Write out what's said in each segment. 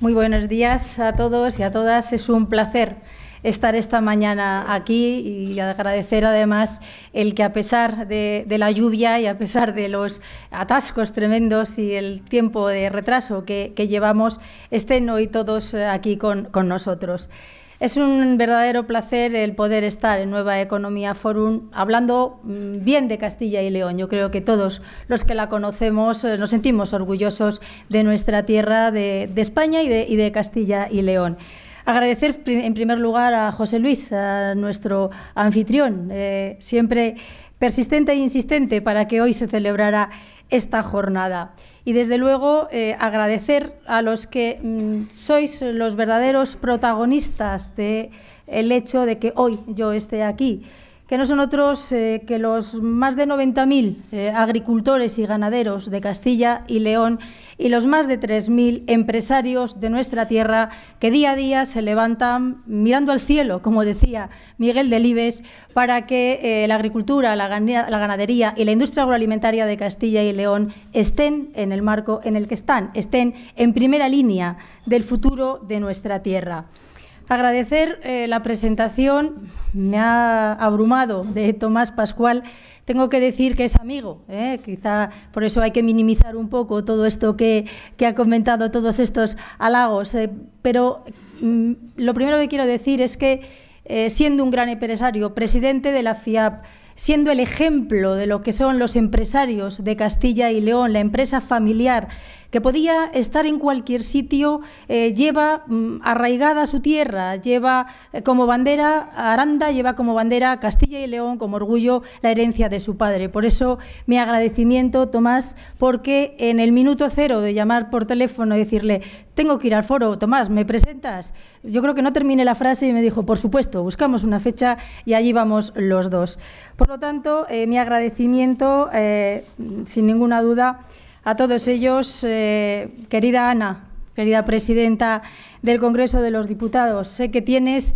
Muy buenos días a todos y a todas. Es un placer estar esta mañana aquí y agradecer además el que a pesar de, la lluvia y a pesar de los atascos tremendos y el tiempo de retraso que, llevamos, estén hoy todos aquí con nosotros. Es un verdadero placer el poder estar en Nueva Economía Forum hablando mm, bien de Castilla y León. Yo creo que todos los que la conocemos eh, nos sentimos orgullosos de nuestra tierra, de, España y de, Castilla y León. Agradecer en primer lugar a José Luis, a nuestro anfitrión, eh, siempre persistente e insistente para que hoy se celebrara esta jornada y desde luego eh, agradecer a los que mm, sois los verdaderos protagonistas del hecho de que hoy yo esté aquí que no son otros eh, que los más de 90.000 eh, agricultores y ganaderos de Castilla y León y los más de 3.000 empresarios de nuestra tierra que día a día se levantan mirando al cielo, como decía Miguel Delibes, para que eh, la agricultura, la ganadería y la industria agroalimentaria de Castilla y León estén en el marco en el que están, estén en primera línea del futuro de nuestra tierra. Agradecer eh, la presentación, me ha abrumado de Tomás Pascual. Tengo que decir que es amigo, eh, quizá por eso hay que minimizar un poco todo esto que, ha comentado, todos estos halagos. Eh, pero mm, lo primero que quiero decir es que, siendo un gran empresario, presidente de la FIAP, siendo el ejemplo de lo que son los empresarios de Castilla y León, la empresa familiar que podía estar en cualquier sitio, eh, lleva mm, arraigada su tierra, lleva eh, como bandera Aranda, lleva como bandera Castilla y León, como orgullo la herencia de su padre. Por eso mi agradecimiento, Tomás, porque en el minuto cero de llamar por teléfono y decirle, tengo que ir al foro, Tomás, ¿me presentas? Yo creo que no terminé la frase y me dijo, por supuesto, buscamos una fecha y allí vamos los dos. Por lo tanto, eh, mi agradecimiento, sin ninguna duda, a todos ellos. Eh, querida Ana, querida presidenta del Congreso de los Diputados, sé que tienes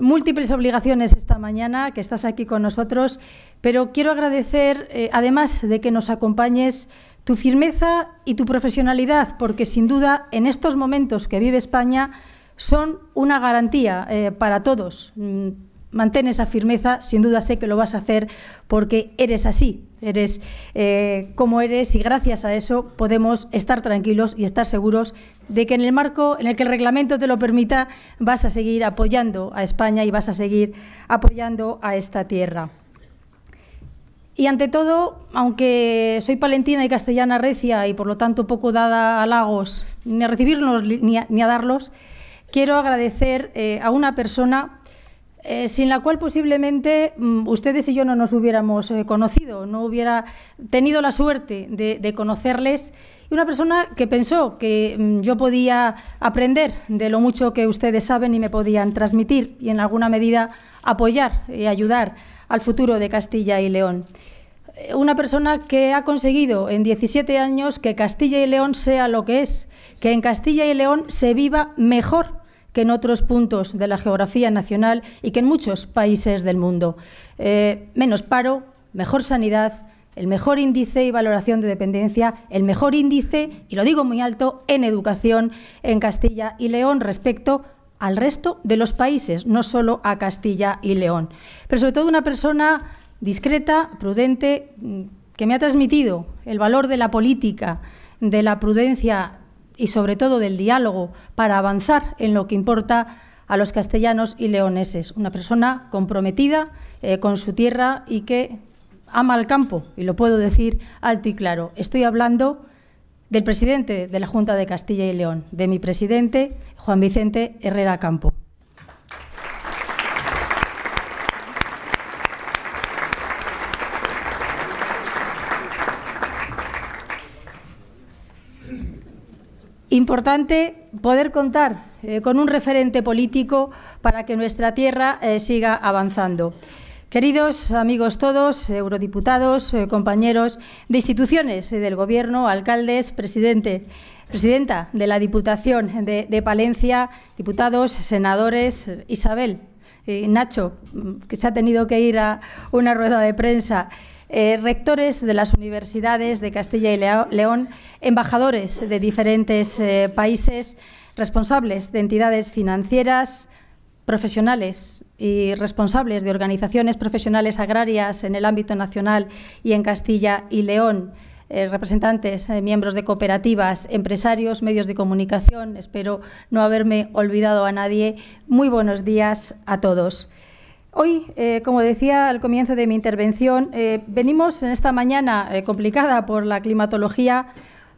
múltiples obligaciones esta mañana, que estás aquí con nosotros, pero quiero agradecer, eh, además de que nos acompañes, tu firmeza y tu profesionalidad, porque sin duda en estos momentos que vive España son una garantía eh, para todos. Mm, mantén esa firmeza, sin duda sé que lo vas a hacer porque eres así, eres eh, como eres y gracias a eso podemos estar tranquilos y estar seguros de que en el marco en el que el reglamento te lo permita vas a seguir apoyando a España y vas a seguir apoyando a esta tierra. Y ante todo, aunque soy palentina y castellana recia y por lo tanto poco dada a halagos, ni a recibirlos ni a, darlos, quiero agradecer eh, a una persona eh, sin la cual posiblemente mm, ustedes y yo no nos hubiéramos eh, conocido, no hubiera tenido la suerte de, conocerles. Y una persona que pensó que mm, yo podía aprender de lo mucho que ustedes saben y me podían transmitir y en alguna medida apoyar y ayudar al futuro de Castilla y León eh, una persona que ha conseguido en 17 años que Castilla y León sea lo que es, que en Castilla y León se viva mejor que en otros puntos de la geografía nacional y que en muchos países del mundo. Eh, menos paro, mejor sanidad, el mejor índice y valoración de dependencia, el mejor índice, y lo digo muy alto, en educación en Castilla y León respecto al resto de los países, no solo a Castilla y León. Pero sobre todo una persona discreta, prudente, mm, que me ha transmitido el valor de la política, de la prudencia y sobre todo del diálogo para avanzar en lo que importa a los castellanos y leoneses. Una persona comprometida eh, con su tierra y que ama el campo, y lo puedo decir alto y claro. Estoy hablando del presidente de la Junta de Castilla y León, de mi presidente, Juan Vicente Herrera Campo. Importante poder contar eh, con un referente político para que nuestra tierra eh, siga avanzando. Queridos amigos todos, eh, eurodiputados, compañeros de instituciones del Gobierno, alcaldes, presidente, presidenta de la Diputación de, de Palencia, diputados, senadores, Isabel, Nacho, mm, que se ha tenido que ir a una rueda de prensa. Eh, rectores de las universidades de Castilla y León, embajadores de diferentes eh, países, responsables de entidades financieras, profesionales y responsables de organizaciones profesionales agrarias en el ámbito nacional y en Castilla y León. Eh, representantes, miembros de cooperativas, empresarios, medios de comunicación. Espero no haberme olvidado a nadie. Muy buenos días a todos. Hoy, eh, como decía al comienzo de mi intervención, eh, venimos en esta mañana eh, complicada por la climatología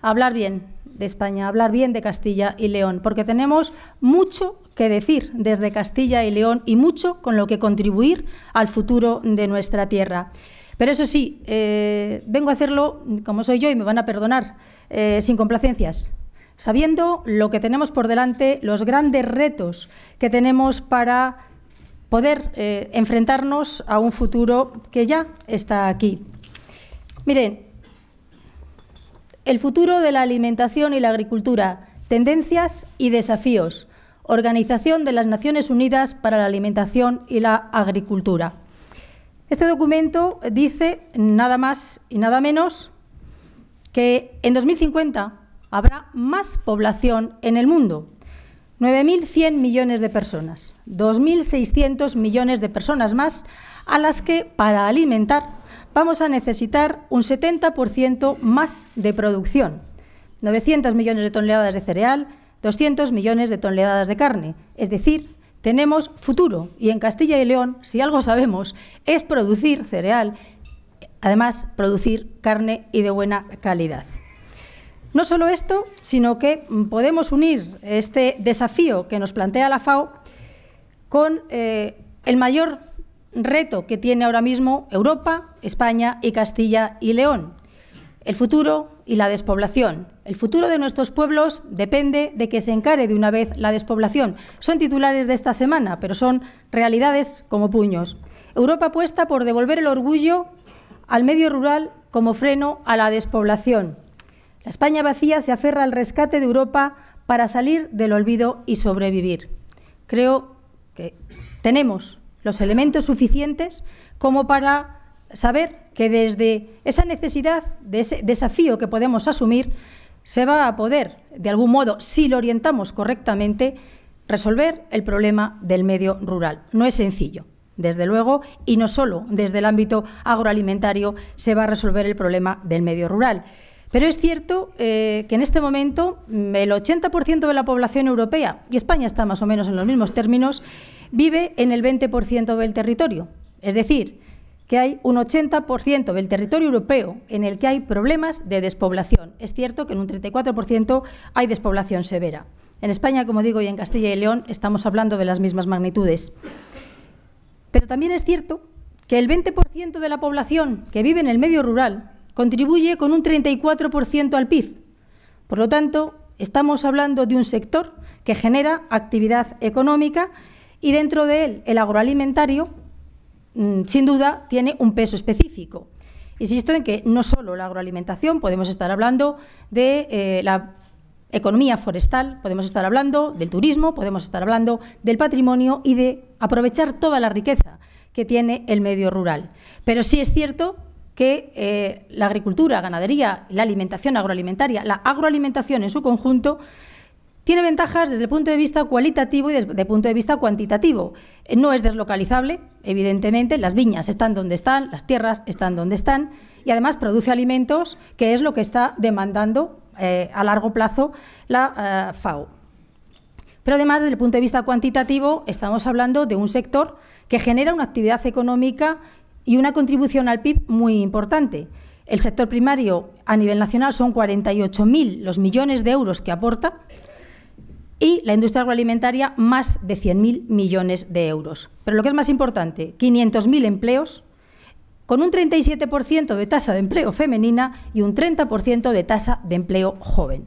a hablar bien de España, a hablar bien de Castilla y León, porque tenemos mucho que decir desde Castilla y León y mucho con lo que contribuir al futuro de nuestra tierra. Pero eso sí, vengo a hacerlo como soy yo y me van a perdonar, sin complacencias, sabiendo lo que tenemos por delante, los grandes retos que tenemos para poder eh, enfrentarnos a un futuro que ya está aquí. Miren, el futuro de la alimentación y la agricultura, tendencias y desafíos. Organización de las Naciones Unidas para la Alimentación y la Agricultura. Este documento dice nada más y nada menos que en 2050 habrá más población en el mundo, 9.100 millones de personas, 2.600 millones de personas más a las que para alimentar vamos a necesitar un 70% más de producción. 900 millones de toneladas de cereal, 200 millones de toneladas de carne. Es decir, tenemos futuro. Y en Castilla y León, si algo sabemos, es producir cereal, además producir carne y de buena calidad. No solo esto, sino que podemos unir este desafío que nos plantea la FAO con eh, el mayor reto que tiene ahora mismo Europa, España y Castilla y León, el futuro y la despoblación. El futuro de nuestros pueblos depende de que se encare de una vez la despoblación. Son titulares de esta semana, pero son realidades como puños. Europa apuesta por devolver el orgullo al medio rural como freno a la despoblación. La España vacía se aferra al rescate de Europa para salir del olvido y sobrevivir. Creo que tenemos los elementos suficientes como para saber que desde esa necesidad, de ese desafío que podemos asumir, se va a poder, de algún modo, si lo orientamos correctamente, resolver el problema del medio rural. No es sencillo, desde luego, y no solo desde el ámbito agroalimentario se va a resolver el problema del medio rural. Pero es cierto eh, que en este momento mm, el 80% de la población europea, y España está más o menos en los mismos términos, vive en el 20% del territorio. Es decir, que hay un 80% del territorio europeo en el que hay problemas de despoblación. Es cierto que en un 34% hay despoblación severa. En España, como digo, y en Castilla y León estamos hablando de las mismas magnitudes. Pero también es cierto que el 20% de la población que vive en el medio rural contribuye con un 34% al PIB. Por lo tanto, estamos hablando de un sector que genera actividad económica y dentro de él el agroalimentario, mm, sin duda, tiene un peso específico. Insisto en que no solo la agroalimentación, podemos estar hablando de eh, la economía forestal, podemos estar hablando del turismo, podemos estar hablando del patrimonio y de aprovechar toda la riqueza que tiene el medio rural. Pero sí es cierto que eh, la agricultura, ganadería, la alimentación agroalimentaria, la agroalimentación en su conjunto, tiene ventajas desde el punto de vista cualitativo y desde el punto de vista cuantitativo. Eh, no es deslocalizable, evidentemente, las viñas están donde están, las tierras están donde están y además produce alimentos, que es lo que está demandando eh, a largo plazo la FAO. Pero además, desde el punto de vista cuantitativo, estamos hablando de un sector que genera una actividad económica y una contribución al PIB muy importante. El sector primario a nivel nacional son 48.000 los millones de euros que aporta y la industria agroalimentaria más de 100.000 millones de euros. Pero lo que es más importante, 500.000 empleos con un 37% de tasa de empleo femenina y un 30% de tasa de empleo joven.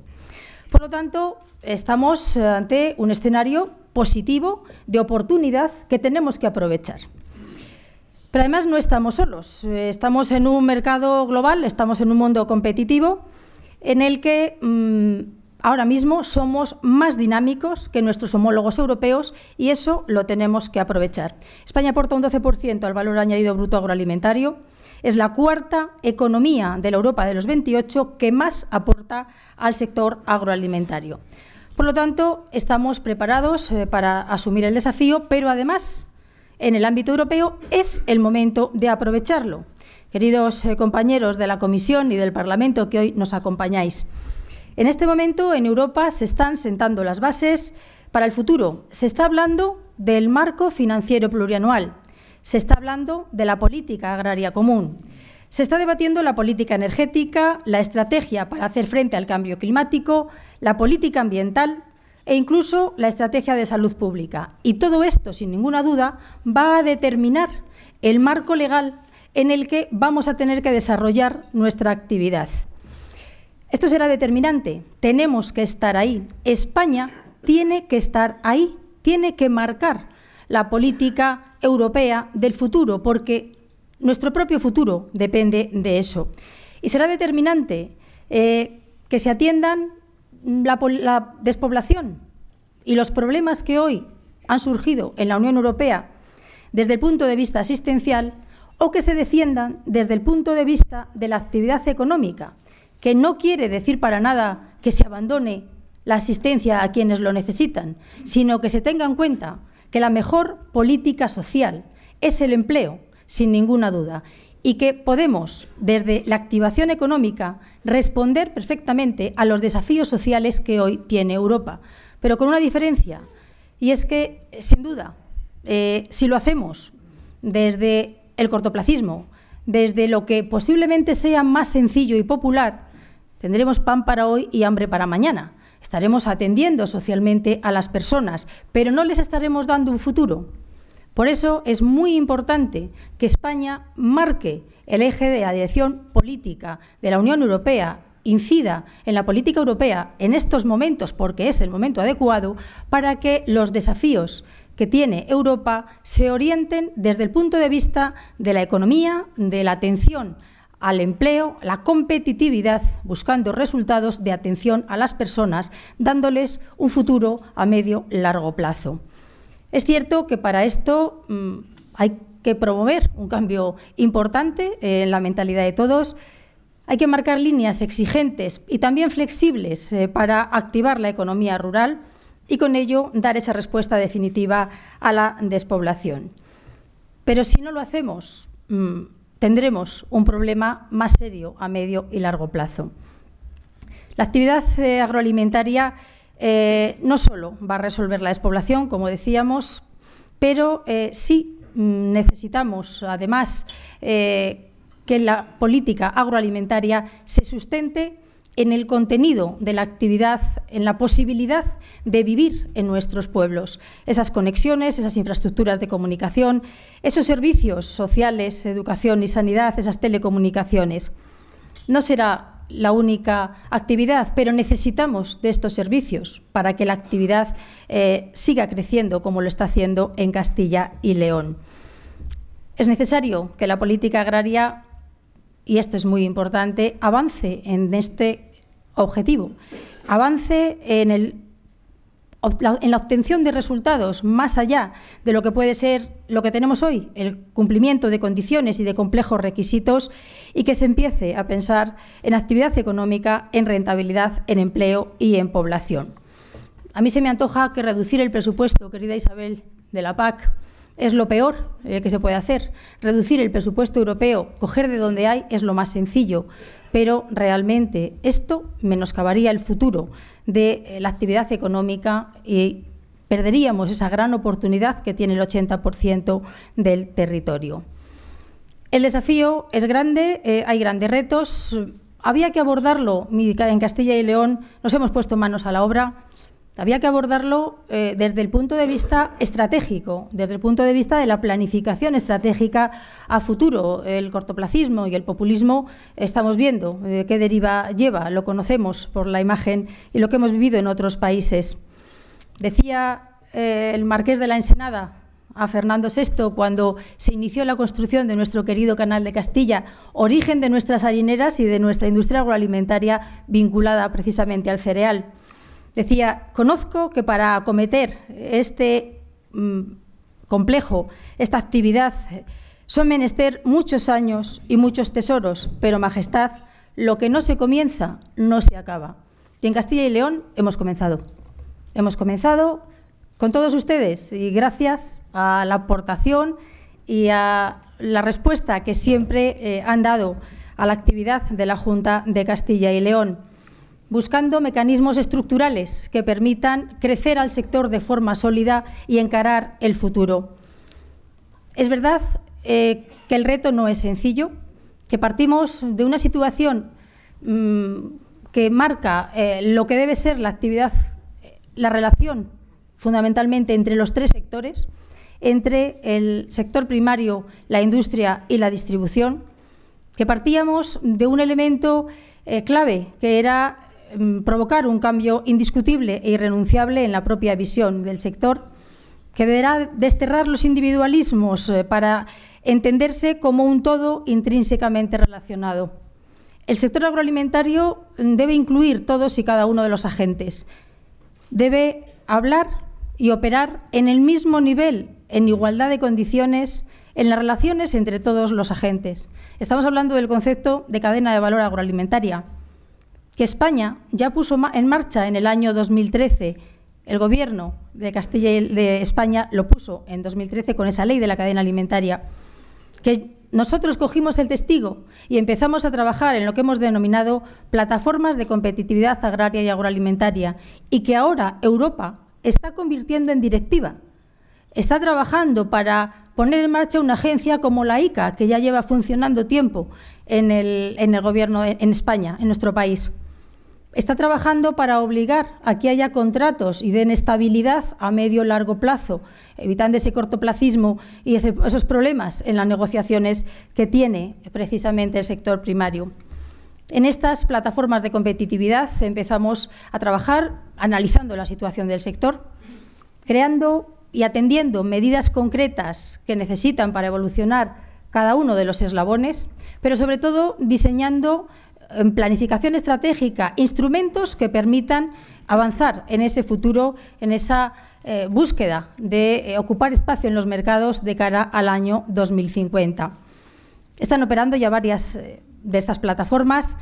Por lo tanto, estamos ante un escenario positivo de oportunidad que tenemos que aprovechar. Pero además no estamos solos. Eh, estamos en un mercado global, estamos en un mundo competitivo en el que mm, ahora mismo somos más dinámicos que nuestros homólogos europeos y eso lo tenemos que aprovechar. España aporta un 12% al valor añadido bruto agroalimentario. Es la cuarta economía de la Europa de los 28 que más aporta al sector agroalimentario. Por lo tanto, estamos preparados eh, para asumir el desafío, pero además en el ámbito europeo, es el momento de aprovecharlo. Queridos eh, compañeros de la Comisión y del Parlamento que hoy nos acompañáis, en este momento en Europa se están sentando las bases para el futuro. Se está hablando del marco financiero plurianual, se está hablando de la política agraria común, se está debatiendo la política energética, la estrategia para hacer frente al cambio climático, la política ambiental e incluso la estrategia de salud pública. Y todo esto, sin ninguna duda, va a determinar el marco legal en el que vamos a tener que desarrollar nuestra actividad. Esto será determinante. Tenemos que estar ahí. España tiene que estar ahí, tiene que marcar la política europea del futuro, porque nuestro propio futuro depende de eso. Y será determinante eh, que se atiendan la, despoblación y los problemas que hoy han surgido en la Unión Europea desde el punto de vista asistencial o que se defiendan desde el punto de vista de la actividad económica, que no quiere decir para nada que se abandone la asistencia a quienes lo necesitan, sino que se tenga en cuenta que la mejor política social es el empleo, sin ninguna duda y que podemos, desde la activación económica, responder perfectamente a los desafíos sociales que hoy tiene Europa, pero con una diferencia, y es que, sin duda, eh, si lo hacemos desde el cortoplacismo, desde lo que posiblemente sea más sencillo y popular, tendremos pan para hoy y hambre para mañana. Estaremos atendiendo socialmente a las personas, pero no les estaremos dando un futuro. Por eso es muy importante que España marque el eje de la dirección política de la Unión Europea, incida en la política europea en estos momentos, porque es el momento adecuado, para que los desafíos que tiene Europa se orienten desde el punto de vista de la economía, de la atención al empleo, la competitividad, buscando resultados de atención a las personas, dándoles un futuro a medio largo plazo. Es cierto que para esto mm, hay que promover un cambio importante eh, en la mentalidad de todos. Hay que marcar líneas exigentes y también flexibles eh, para activar la economía rural y con ello dar esa respuesta definitiva a la despoblación. Pero si no lo hacemos, mm, tendremos un problema más serio a medio y largo plazo. La actividad eh, agroalimentaria eh, no solo va a resolver la despoblación, como decíamos, pero eh, sí mm, necesitamos, además, eh, que la política agroalimentaria se sustente en el contenido de la actividad, en la posibilidad de vivir en nuestros pueblos. Esas conexiones, esas infraestructuras de comunicación, esos servicios sociales, educación y sanidad, esas telecomunicaciones. No será la única actividad, pero necesitamos de estos servicios para que la actividad eh, siga creciendo como lo está haciendo en Castilla y León. Es necesario que la política agraria, y esto es muy importante, avance en este objetivo, avance en el en la obtención de resultados más allá de lo que puede ser lo que tenemos hoy, el cumplimiento de condiciones y de complejos requisitos, y que se empiece a pensar en actividad económica, en rentabilidad, en empleo y en población. A mí se me antoja que reducir el presupuesto, querida Isabel, de la PAC es lo peor eh, que se puede hacer. Reducir el presupuesto europeo, coger de donde hay, es lo más sencillo pero realmente esto menoscabaría el futuro de eh, la actividad económica y perderíamos esa gran oportunidad que tiene el 80% del territorio. El desafío es grande, eh, hay grandes retos, había que abordarlo en Castilla y León, nos hemos puesto manos a la obra, había que abordarlo eh, desde el punto de vista estratégico, desde el punto de vista de la planificación estratégica a futuro. El cortoplacismo y el populismo estamos viendo eh, qué deriva lleva, lo conocemos por la imagen y lo que hemos vivido en otros países. Decía eh, el marqués de la Ensenada a Fernando VI cuando se inició la construcción de nuestro querido Canal de Castilla, origen de nuestras harineras y de nuestra industria agroalimentaria vinculada precisamente al cereal. Decía, conozco que para acometer este mm, complejo, esta actividad, son menester muchos años y muchos tesoros, pero, Majestad, lo que no se comienza, no se acaba. Y en Castilla y León hemos comenzado. Hemos comenzado con todos ustedes y gracias a la aportación y a la respuesta que siempre eh, han dado a la actividad de la Junta de Castilla y León buscando mecanismos estructurales que permitan crecer al sector de forma sólida y encarar el futuro. Es verdad eh, que el reto no es sencillo, que partimos de una situación mm, que marca eh, lo que debe ser la actividad, eh, la relación fundamentalmente entre los tres sectores, entre el sector primario, la industria y la distribución, que partíamos de un elemento clave, que era Em, provocar un cambio indiscutible e irrenunciable en la propia visión del sector, que deberá desterrar los individualismos eh, para entenderse como un todo intrínsecamente relacionado. El sector agroalimentario em, debe incluir todos y cada uno de los agentes. Debe hablar y operar en el mismo nivel, en igualdad de condiciones, en las relaciones entre todos los agentes. Estamos hablando del concepto de cadena de valor agroalimentaria que España ya puso en marcha en el año 2013. El Gobierno de Castilla y de España lo puso en 2013 con esa ley de la cadena alimentaria, que nosotros cogimos el testigo y empezamos a trabajar en lo que hemos denominado plataformas de competitividad agraria y agroalimentaria, y que ahora Europa está convirtiendo en directiva. Está trabajando para poner en marcha una agencia como la ICA, que ya lleva funcionando tiempo en el, en el Gobierno en España, en nuestro país está trabajando para obligar a que haya contratos y den estabilidad a medio y largo plazo, evitando ese cortoplacismo y esos problemas en las negociaciones que tiene precisamente el sector primario. En estas plataformas de competitividad empezamos a trabajar analizando la situación del sector, creando y atendiendo medidas concretas que necesitan para evolucionar cada uno de los eslabones, pero sobre todo diseñando en planificación estratégica instrumentos que permitan avanzar en ese futuro, en esa eh, búsqueda de eh, ocupar espacio en los mercados de cara al año 2050. Están operando ya varias eh, de estas plataformas.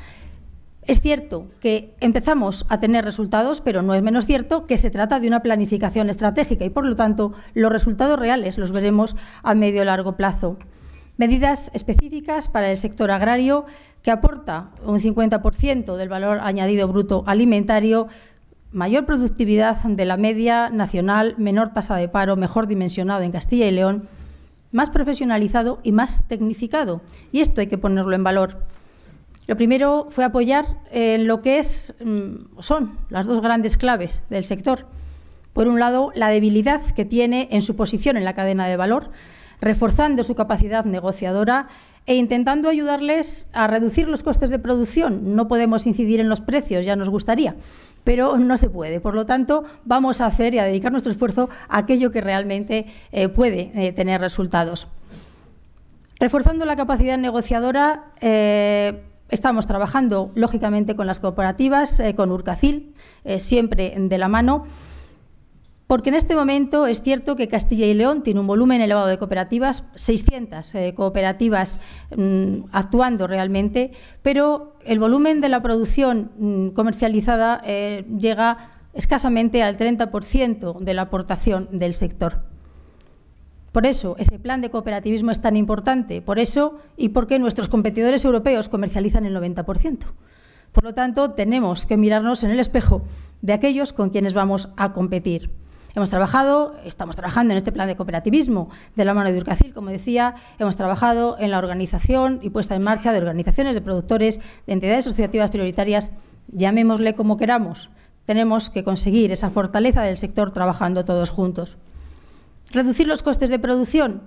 Es cierto que empezamos a tener resultados, pero no es menos cierto que se trata de una planificación estratégica y, por lo tanto, los resultados reales los veremos a medio y largo plazo. Medidas específicas para el sector agrario que aporta un 50% del valor añadido bruto alimentario, mayor productividad de la media nacional, menor tasa de paro, mejor dimensionado en Castilla y León, más profesionalizado y más tecnificado. Y esto hay que ponerlo en valor. Lo primero fue apoyar en lo que es, mm, son las dos grandes claves del sector. Por un lado, la debilidad que tiene en su posición en la cadena de valor, reforzando su capacidad negociadora e intentando ayudarles a reducir los costes de producción. No podemos incidir en los precios, ya nos gustaría, pero no se puede. Por lo tanto, vamos a hacer y a dedicar nuestro esfuerzo a aquello que realmente eh, puede eh, tener resultados. Reforzando la capacidad negociadora, eh, estamos trabajando, lógicamente, con las cooperativas, con Urcacil, siempre de la mano porque en este momento es cierto que Castilla y León tiene un volumen elevado de cooperativas, 600 eh, cooperativas mm, actuando realmente, pero el volumen de la producción mm, comercializada eh, llega escasamente al 30% de la aportación del sector. Por eso ese plan de cooperativismo es tan importante, por eso y porque nuestros competidores europeos comercializan el 90%. Por lo tanto, tenemos que mirarnos en el espejo de aquellos con quienes vamos a competir. Hemos trabajado, estamos trabajando en este plan de cooperativismo de la mano de Urcacil, como decía, hemos trabajado en la organización y puesta en marcha de organizaciones de productores, de entidades asociativas prioritarias, llamémosle como queramos. Tenemos que conseguir esa fortaleza del sector trabajando todos juntos. Reducir los costes de producción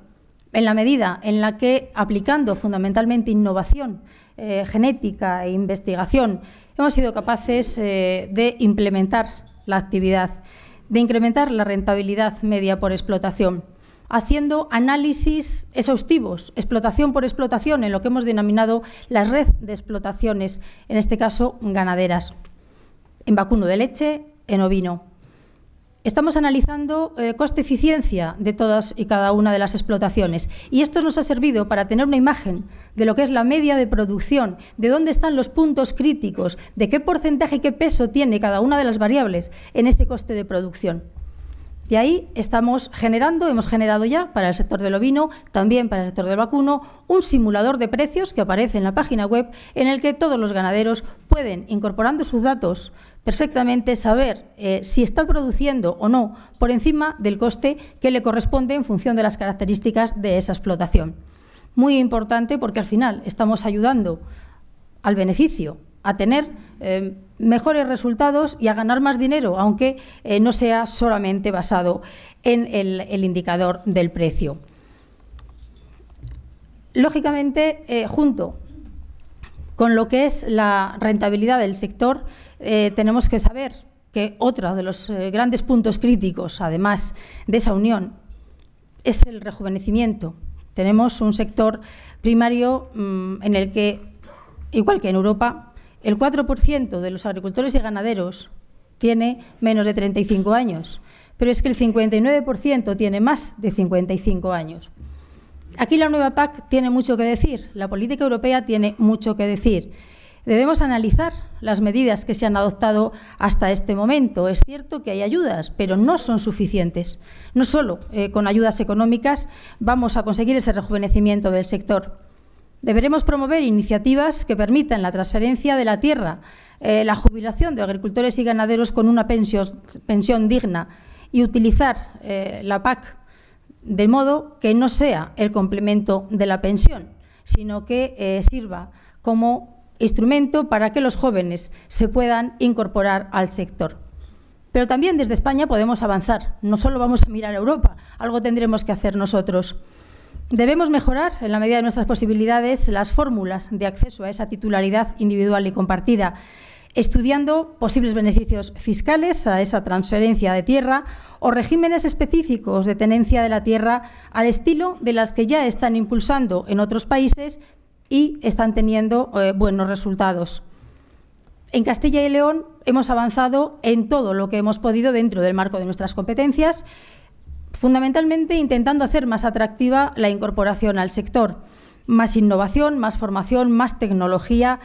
en la medida en la que, aplicando fundamentalmente innovación eh, genética e investigación, hemos sido capaces eh, de implementar la actividad de incrementar la rentabilidad media por explotación, haciendo análisis exhaustivos, explotación por explotación, en lo que hemos denominado la red de explotaciones, en este caso ganaderas, en vacuno de leche, en ovino. Estamos analizando eh, coste-eficiencia de todas y cada una de las explotaciones y esto nos ha servido para tener una imagen de lo que es la media de producción, de dónde están los puntos críticos, de qué porcentaje y qué peso tiene cada una de las variables en ese coste de producción. De ahí estamos generando, hemos generado ya para el sector del ovino, también para el sector del vacuno, un simulador de precios que aparece en la página web en el que todos los ganaderos pueden, incorporando sus datos perfectamente, saber eh, si está produciendo o no por encima del coste que le corresponde en función de las características de esa explotación. Muy importante porque al final estamos ayudando al beneficio a tener eh, mejores resultados y a ganar más dinero, aunque eh, no sea solamente basado en el, indicador del precio. Lógicamente, eh, junto con lo que es la rentabilidad del sector, tenemos que saber que otro de los grandes puntos críticos, además de esa unión, es el rejuvenecimiento. Tenemos un sector primario mm, en el que, igual que en Europa, el 4% de los agricultores y ganaderos tiene menos de 35 años, pero es que el 59% tiene más de 55 años. Aquí la nueva PAC tiene mucho que decir, la política europea tiene mucho que decir. Debemos analizar las medidas que se han adoptado hasta este momento. Es cierto que hay ayudas, pero no son suficientes. No solo eh, con ayudas económicas vamos a conseguir ese rejuvenecimiento del sector. Deberemos promover iniciativas que permitan la transferencia de la tierra, eh, la jubilación de agricultores y ganaderos con una pensión, digna y utilizar eh, la PAC de modo que no sea el complemento de la pensión, sino que eh, sirva como instrumento para que los jóvenes se puedan incorporar al sector. Pero también desde España podemos avanzar, no solo vamos a mirar a Europa, algo tendremos que hacer nosotros. Debemos mejorar, en la medida de nuestras posibilidades, las fórmulas de acceso a esa titularidad individual y compartida, estudiando posibles beneficios fiscales a esa transferencia de tierra o regímenes específicos de tenencia de la tierra al estilo de las que ya están impulsando en otros países y están teniendo eh, buenos resultados. En Castilla y León hemos avanzado en todo lo que hemos podido dentro del marco de nuestras competencias fundamentalmente intentando hacer más atractiva la incorporación al sector, más innovación, más formación, más tecnología,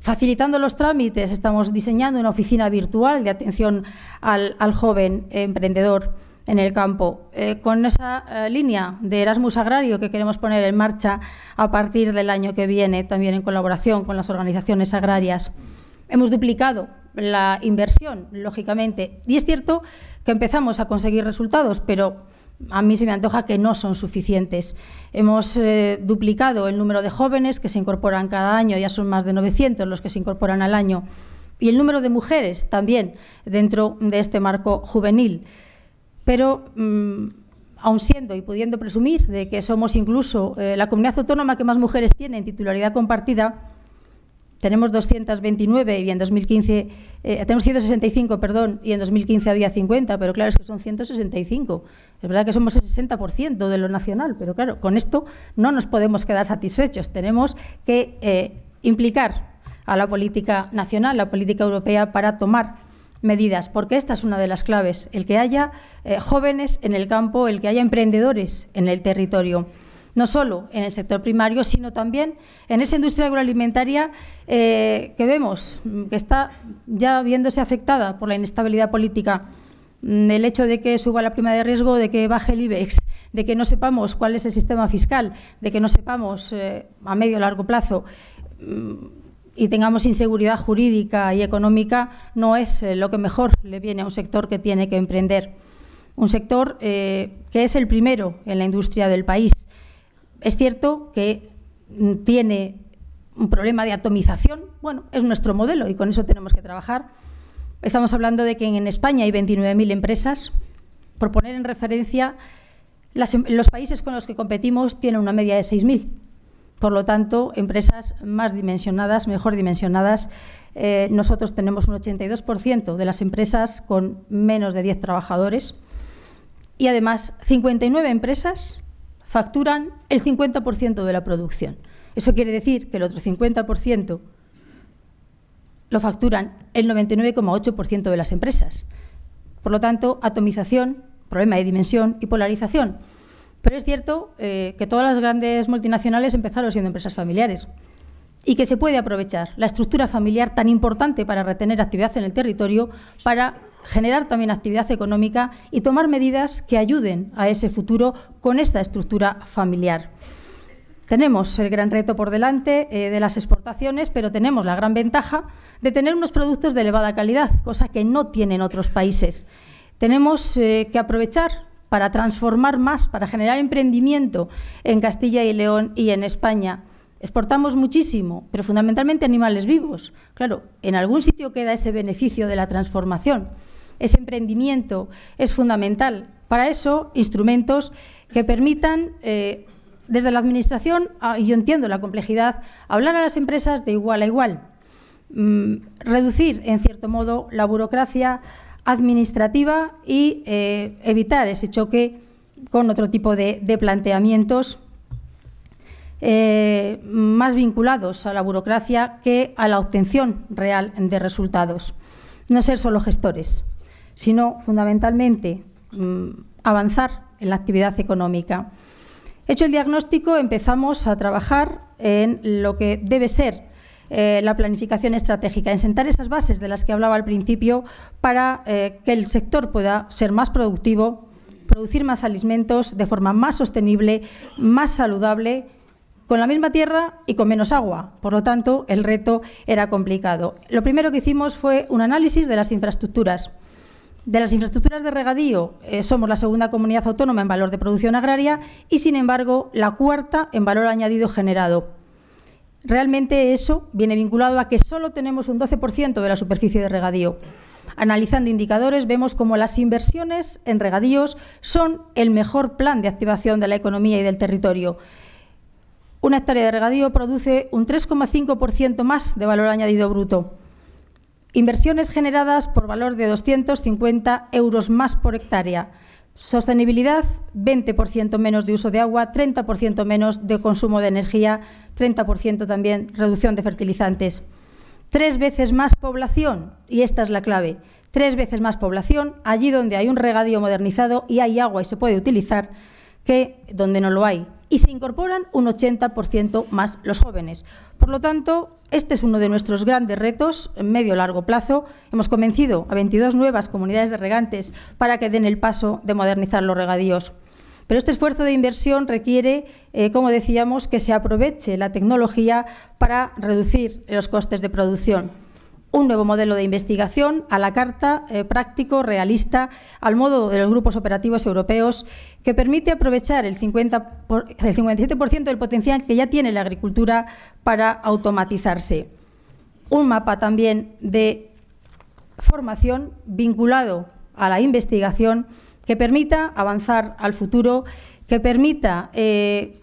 facilitando los trámites. Estamos diseñando una oficina virtual de atención al, joven emprendedor en el campo. Eh, con esa eh, línea de Erasmus Agrario que queremos poner en marcha a partir del año que viene, también en colaboración con las organizaciones agrarias, hemos duplicado la inversión, lógicamente. Y es cierto que empezamos a conseguir resultados, pero a mí se me antoja que no son suficientes. Hemos eh, duplicado el número de jóvenes que se incorporan cada año, ya son más de 900 los que se incorporan al año, y el número de mujeres también dentro de este marco juvenil. Pero, mm, aun siendo y pudiendo presumir de que somos incluso eh, la comunidad autónoma que más mujeres tiene en titularidad compartida, tenemos 229 y en 2015, eh, tenemos 165, perdón, y en 2015 había 50, pero claro, es que son 165. Es verdad que somos el 60% de lo nacional, pero claro, con esto no nos podemos quedar satisfechos. Tenemos que eh, implicar a la política nacional, la política europea, para tomar medidas, porque esta es una de las claves, el que haya eh, jóvenes en el campo, el que haya emprendedores en el territorio no solo en el sector primario, sino también en esa industria agroalimentaria eh, que vemos, mm, que está ya viéndose afectada por la inestabilidad política, mm, el hecho de que suba la prima de riesgo, de que baje el IBEX, de que no sepamos cuál es el sistema fiscal, de que no sepamos eh, a medio o largo plazo mm, y tengamos inseguridad jurídica y económica, no es eh, lo que mejor le viene a un sector que tiene que emprender. Un sector que es el primero en la industria del país es cierto que mm, tiene un problema de atomización, bueno, es nuestro modelo y con eso tenemos que trabajar. Estamos hablando de que en España hay 29.000 empresas. Por poner en referencia, em, los países con los que competimos tienen una media de 6.000. Por lo tanto, empresas más dimensionadas, mejor dimensionadas. Eh, nosotros tenemos un 82% de las empresas con menos de 10 trabajadores. Y además, 59 empresas facturan el 50% de la producción. Eso quiere decir que el otro 50% lo facturan el 99,8% de las empresas. Por lo tanto, atomización, problema de dimensión y polarización. Pero es cierto eh, que todas las grandes multinacionales empezaron siendo empresas familiares y que se puede aprovechar la estructura familiar tan importante para retener actividad en el territorio para generar también actividad económica y tomar medidas que ayuden a ese futuro con esta estructura familiar. Tenemos el gran reto por delante eh, de las exportaciones, pero tenemos la gran ventaja de tener unos productos de elevada calidad, cosa que no tienen otros países. Tenemos eh, que aprovechar para transformar más, para generar emprendimiento en Castilla y León y en España. Exportamos muchísimo, pero fundamentalmente animales vivos. Claro, en algún sitio queda ese beneficio de la transformación ese emprendimiento es fundamental. Para eso, instrumentos que permitan, eh, desde la Administración, ah, y yo entiendo la complejidad, hablar a las empresas de igual a igual, mm, reducir, en cierto modo, la burocracia administrativa y eh, evitar ese choque con otro tipo de, planteamientos eh, más vinculados a la burocracia que a la obtención real de resultados. No ser solo gestores sino fundamentalmente mm, avanzar en la actividad económica. Hecho el diagnóstico, empezamos a trabajar en lo que debe ser eh, la planificación estratégica, en sentar esas bases de las que hablaba al principio para eh, que el sector pueda ser más productivo, producir más alimentos de forma más sostenible, más saludable, con la misma tierra y con menos agua. Por lo tanto, el reto era complicado. Lo primero que hicimos fue un análisis de las infraestructuras. De las infraestructuras de regadío eh, somos la segunda comunidad autónoma en valor de producción agraria y, sin embargo, la cuarta en valor añadido generado. Realmente eso viene vinculado a que solo tenemos un 12% de la superficie de regadío. Analizando indicadores, vemos cómo las inversiones en regadíos son el mejor plan de activación de la economía y del territorio. Una hectárea de regadío produce un 3,5% más de valor añadido bruto. Inversiones generadas por valor de 250 euros más por hectárea. Sostenibilidad, 20% menos de uso de agua, 30% menos de consumo de energía, 30% también reducción de fertilizantes. Tres veces más población, y esta es la clave, tres veces más población allí donde hay un regadío modernizado y hay agua y se puede utilizar que donde no lo hay. Y se incorporan un 80% más los jóvenes. Por lo tanto, este es uno de nuestros grandes retos en medio largo plazo. Hemos convencido a 22 nuevas comunidades de regantes para que den el paso de modernizar los regadíos. Pero este esfuerzo de inversión requiere, eh, como decíamos, que se aproveche la tecnología para reducir los costes de producción un nuevo modelo de investigación a la carta, eh, práctico, realista, al modo de los grupos operativos europeos, que permite aprovechar el, el 57% del potencial que ya tiene la agricultura para automatizarse. Un mapa también de formación vinculado a la investigación que permita avanzar al futuro, que permita eh,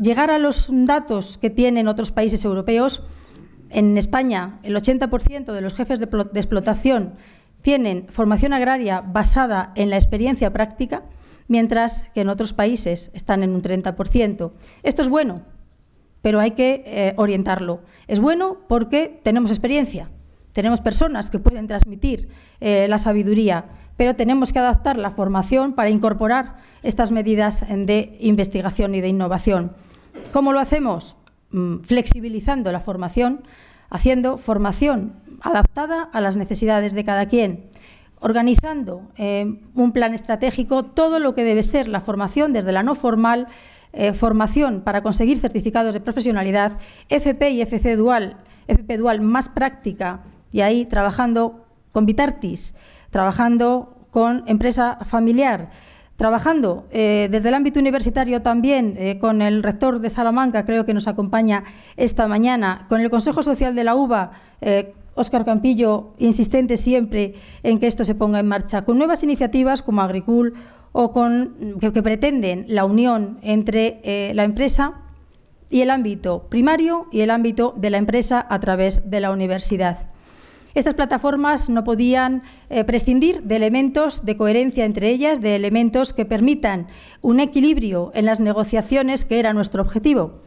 llegar a los datos que tienen otros países europeos en España, el 80% de los jefes de, explotación tienen formación agraria basada en la experiencia práctica, mientras que en otros países están en un 30%. Esto es bueno, pero hay que eh, orientarlo. Es bueno porque tenemos experiencia, tenemos personas que pueden transmitir eh, la sabiduría, pero tenemos que adaptar la formación para incorporar estas medidas de investigación y de innovación. ¿Cómo lo hacemos? Mm, flexibilizando la formación, haciendo formación adaptada a las necesidades de cada quien, organizando eh, un plan estratégico, todo lo que debe ser la formación desde la no formal, eh, formación para conseguir certificados de profesionalidad, FP y FC dual, FP dual más práctica, y ahí trabajando con Vitartis, trabajando con empresa familiar, Trabajando eh, desde el ámbito universitario también eh, con el rector de Salamanca, creo que nos acompaña esta mañana, con el Consejo Social de la UBA, eh, Óscar Campillo, insistente siempre en que esto se ponga en marcha, con nuevas iniciativas como Agricul o con, mm, que pretenden la unión entre la empresa y el ámbito primario y el ámbito de la empresa a través de la universidad. Estas plataformas no podían eh, prescindir de elementos de coherencia entre ellas, de elementos que permitan un equilibrio en las negociaciones que era nuestro objetivo.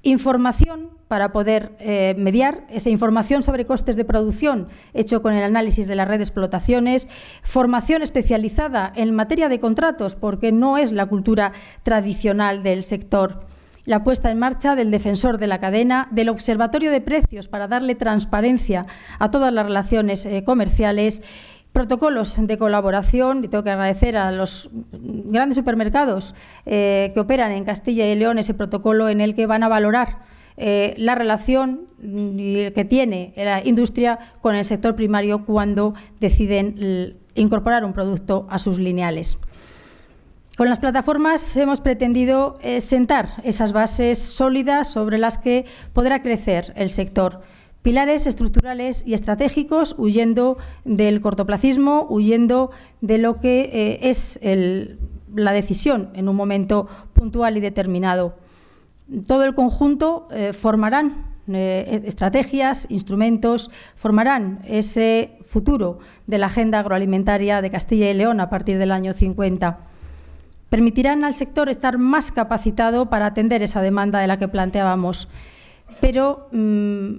Información para poder eh, mediar esa información sobre costes de producción hecho con el análisis de la red de explotaciones, formación especializada en materia de contratos, porque no es la cultura tradicional del sector la puesta en marcha del defensor de la cadena, del observatorio de precios para darle transparencia a todas las relaciones eh, comerciales, protocolos de colaboración, y tengo que agradecer a los grandes supermercados eh, que operan en Castilla y León ese protocolo en el que van a valorar eh, la relación mm, que tiene la industria con el sector primario cuando deciden incorporar un producto a sus lineales. Con las plataformas hemos pretendido eh, sentar esas bases sólidas sobre las que podrá crecer el sector. Pilares estructurales y estratégicos, huyendo del cortoplacismo, huyendo de lo que eh, es la decisión en un momento puntual y determinado. Todo el conjunto eh, formarán estrategias, instrumentos, formarán ese futuro de la agenda agroalimentaria de Castilla y León a partir del año 50 permitirán al sector estar más capacitado para atender esa demanda de la que planteábamos. Pero mm,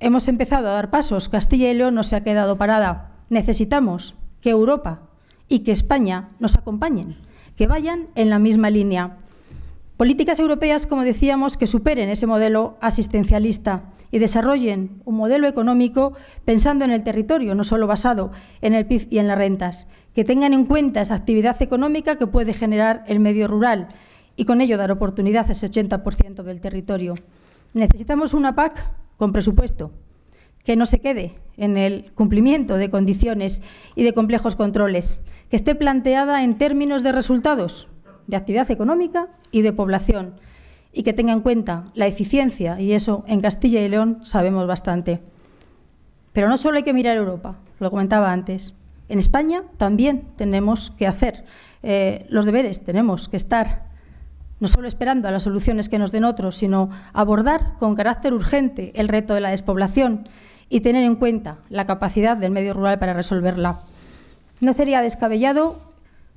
hemos empezado a dar pasos. Castilla y León no se ha quedado parada. Necesitamos que Europa y que España nos acompañen, que vayan en la misma línea. Políticas europeas, como decíamos, que superen ese modelo asistencialista y desarrollen un modelo económico pensando en el territorio, no solo basado en el PIB y en las rentas que tengan en cuenta esa actividad económica que puede generar el medio rural y con ello dar oportunidad a ese 80% del territorio. Necesitamos una PAC con presupuesto, que no se quede en el cumplimiento de condiciones y de complejos controles, que esté planteada en términos de resultados, de actividad económica y de población, y que tenga en cuenta la eficiencia, y eso en Castilla y León sabemos bastante. Pero no solo hay que mirar Europa, lo comentaba antes, en España también tenemos que hacer eh, los deberes, tenemos que estar no solo esperando a las soluciones que nos den otros, sino abordar con carácter urgente el reto de la despoblación y tener en cuenta la capacidad del medio rural para resolverla. No sería descabellado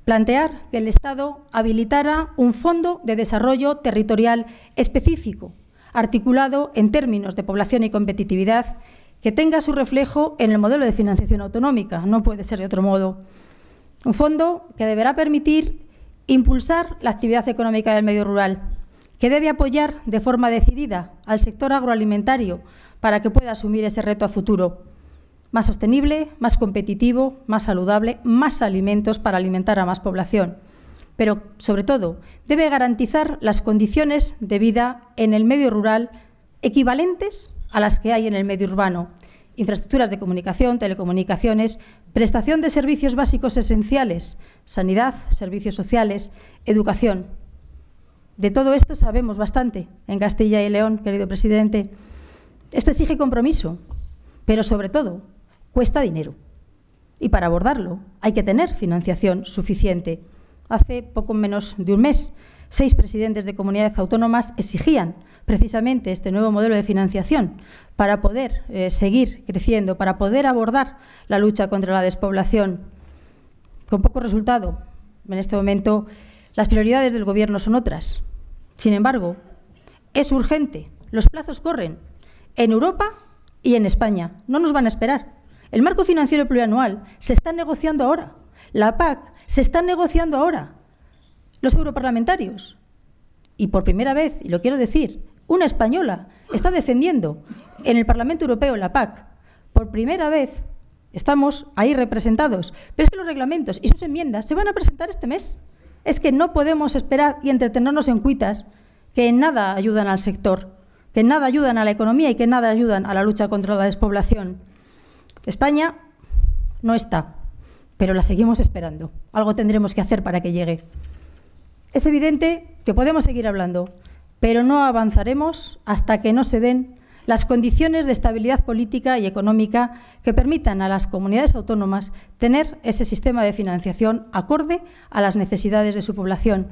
plantear que el Estado habilitara un fondo de desarrollo territorial específico, articulado en términos de población y competitividad que tenga su reflejo en el modelo de financiación autonómica, no puede ser de otro modo. Un fondo que deberá permitir impulsar la actividad económica del medio rural, que debe apoyar de forma decidida al sector agroalimentario para que pueda asumir ese reto a futuro. Más sostenible, más competitivo, más saludable, más alimentos para alimentar a más población. Pero, sobre todo, debe garantizar las condiciones de vida en el medio rural equivalentes a las que hay en el medio urbano, infraestructuras de comunicación, telecomunicaciones, prestación de servicios básicos esenciales, sanidad, servicios sociales, educación. De todo esto sabemos bastante en Castilla y León, querido presidente. Esto exige compromiso, pero sobre todo cuesta dinero. Y para abordarlo hay que tener financiación suficiente. Hace poco menos de un mes seis presidentes de comunidades autónomas exigían precisamente este nuevo modelo de financiación para poder eh, seguir creciendo, para poder abordar la lucha contra la despoblación. Con poco resultado, en este momento las prioridades del Gobierno son otras. Sin embargo, es urgente, los plazos corren en Europa y en España. No nos van a esperar. El marco financiero plurianual se está negociando ahora. La PAC se está negociando ahora los europarlamentarios. Y por primera vez, y lo quiero decir, una española está defendiendo en el Parlamento Europeo la PAC. Por primera vez estamos ahí representados. Pero es que los reglamentos y sus enmiendas se van a presentar este mes. Es que no podemos esperar y entretenernos en cuitas que en nada ayudan al sector, que en nada ayudan a la economía y que en nada ayudan a la lucha contra la despoblación. España no está, pero la seguimos esperando. Algo tendremos que hacer para que llegue. Es evidente que podemos seguir hablando, pero no avanzaremos hasta que no se den las condiciones de estabilidad política y económica que permitan a las comunidades autónomas tener ese sistema de financiación acorde a las necesidades de su población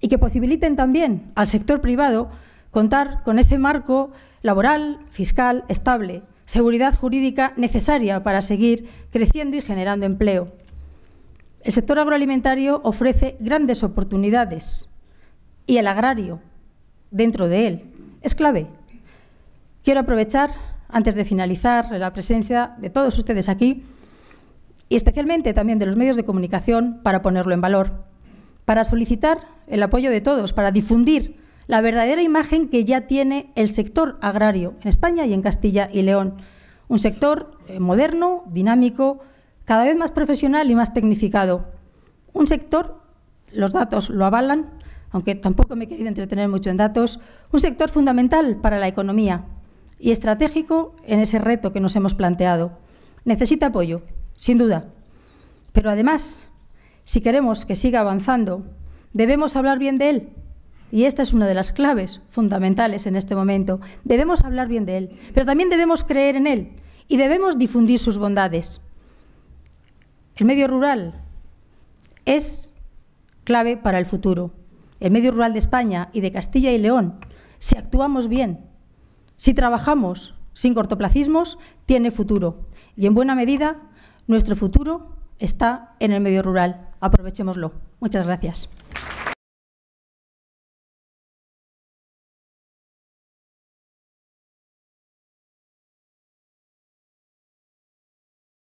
y que posibiliten también al sector privado contar con ese marco laboral, fiscal, estable, seguridad jurídica necesaria para seguir creciendo y generando empleo. El sector agroalimentario ofrece grandes oportunidades y el agrario dentro de él es clave. Quiero aprovechar, antes de finalizar, la presencia de todos ustedes aquí y especialmente también de los medios de comunicación para ponerlo en valor, para solicitar el apoyo de todos, para difundir la verdadera imagen que ya tiene el sector agrario en España y en Castilla y León. Un sector eh, moderno, dinámico, cada vez más profesional y más tecnificado. Un sector, los datos lo avalan, aunque tampoco me he querido entretener mucho en datos, un sector fundamental para la economía y estratégico en ese reto que nos hemos planteado. Necesita apoyo, sin duda. Pero además, si queremos que siga avanzando, debemos hablar bien de él. Y esta es una de las claves fundamentales en este momento. Debemos hablar bien de él, pero también debemos creer en él y debemos difundir sus bondades. El medio rural es clave para el futuro. El medio rural de España y de Castilla y León, si actuamos bien, si trabajamos sin cortoplacismos, tiene futuro. Y en buena medida, nuestro futuro está en el medio rural. Aprovechémoslo. Muchas gracias.